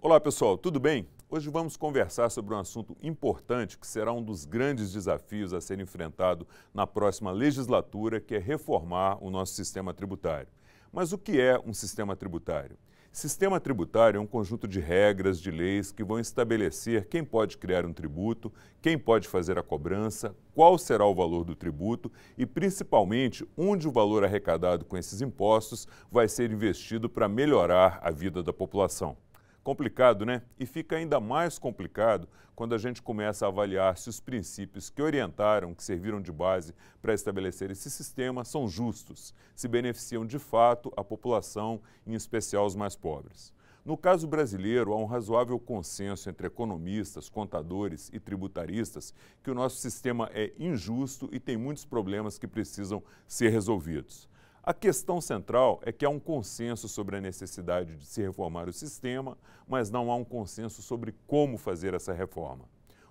Olá pessoal, tudo bem? Hoje vamos conversar sobre um assunto importante que será um dos grandes desafios a ser enfrentado na próxima legislatura, que é reformar o nosso sistema tributário. Mas o que é um sistema tributário? Sistema tributário é um conjunto de regras, de leis que vão estabelecer quem pode criar um tributo, quem pode fazer a cobrança, qual será o valor do tributo e, principalmente, onde o valor arrecadado com esses impostos vai ser investido para melhorar a vida da população. Complicado, né? E fica ainda mais complicado quando a gente começa a avaliar se os princípios que orientaram, que serviram de base para estabelecer esse sistema, são justos, se beneficiam de fato a população, em especial os mais pobres. No caso brasileiro, há um razoável consenso entre economistas, contadores e tributaristas que o nosso sistema é injusto e tem muitos problemas que precisam ser resolvidos. A questão central é que há um consenso sobre a necessidade de se reformar o sistema, mas não há um consenso sobre como fazer essa reforma.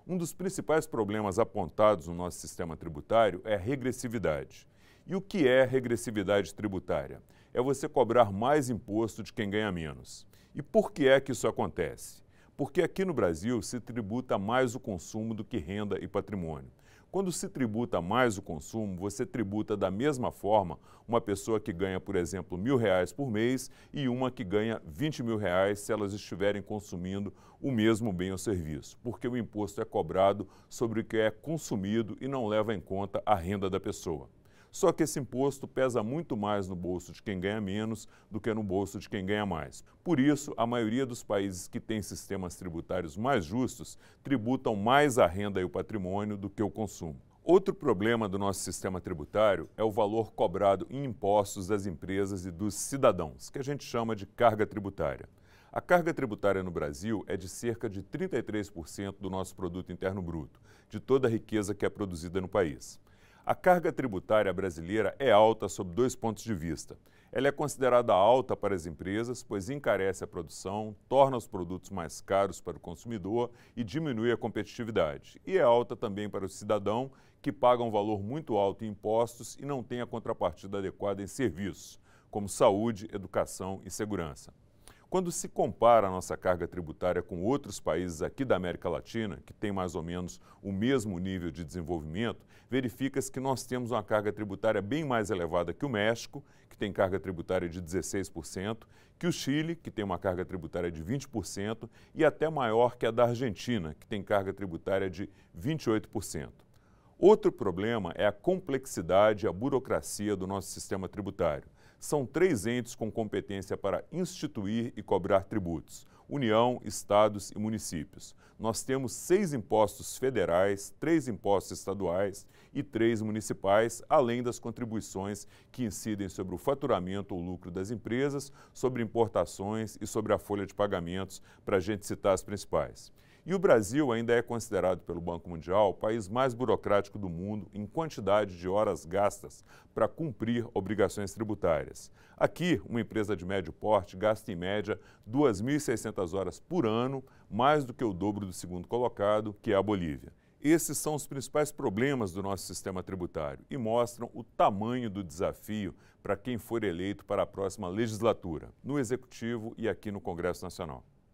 Um dos principais problemas apontados no nosso sistema tributário é a regressividade. E o que é regressividade tributária? É você cobrar mais imposto de quem ganha menos. E por que é que isso acontece? porque aqui no Brasil se tributa mais o consumo do que renda e patrimônio. Quando se tributa mais o consumo, você tributa da mesma forma uma pessoa que ganha, por exemplo, mil reais por mês e uma que ganha 20 mil reais se elas estiverem consumindo o mesmo bem ou serviço, porque o imposto é cobrado sobre o que é consumido e não leva em conta a renda da pessoa. Só que esse imposto pesa muito mais no bolso de quem ganha menos do que no bolso de quem ganha mais. Por isso, a maioria dos países que têm sistemas tributários mais justos tributam mais a renda e o patrimônio do que o consumo. Outro problema do nosso sistema tributário é o valor cobrado em impostos das empresas e dos cidadãos, que a gente chama de carga tributária. A carga tributária no Brasil é de cerca de 33% do nosso produto interno bruto, de toda a riqueza que é produzida no país. A carga tributária brasileira é alta sob dois pontos de vista. Ela é considerada alta para as empresas, pois encarece a produção, torna os produtos mais caros para o consumidor e diminui a competitividade. E é alta também para o cidadão, que paga um valor muito alto em impostos e não tem a contrapartida adequada em serviços, como saúde, educação e segurança. Quando se compara a nossa carga tributária com outros países aqui da América Latina, que têm mais ou menos o mesmo nível de desenvolvimento, verifica-se que nós temos uma carga tributária bem mais elevada que o México, que tem carga tributária de 16%, que o Chile, que tem uma carga tributária de 20%, e até maior que a da Argentina, que tem carga tributária de 28%. Outro problema é a complexidade e a burocracia do nosso sistema tributário são três entes com competência para instituir e cobrar tributos: União, Estados e municípios. Nós temos seis impostos federais, três impostos estaduais e três municipais, além das contribuições que incidem sobre o faturamento ou lucro das empresas, sobre importações e sobre a folha de pagamentos, para a gente citar as principais. E o Brasil ainda é considerado pelo Banco Mundial o país mais burocrático do mundo em quantidade de horas gastas para cumprir obrigações tributárias. Aqui, uma empresa de médio porte gasta em média 2.600 horas por ano, mais do que o dobro do segundo colocado, que é a Bolívia. Esses são os principais problemas do nosso sistema tributário e mostram o tamanho do desafio para quem for eleito para a próxima legislatura, no Executivo e aqui no Congresso Nacional.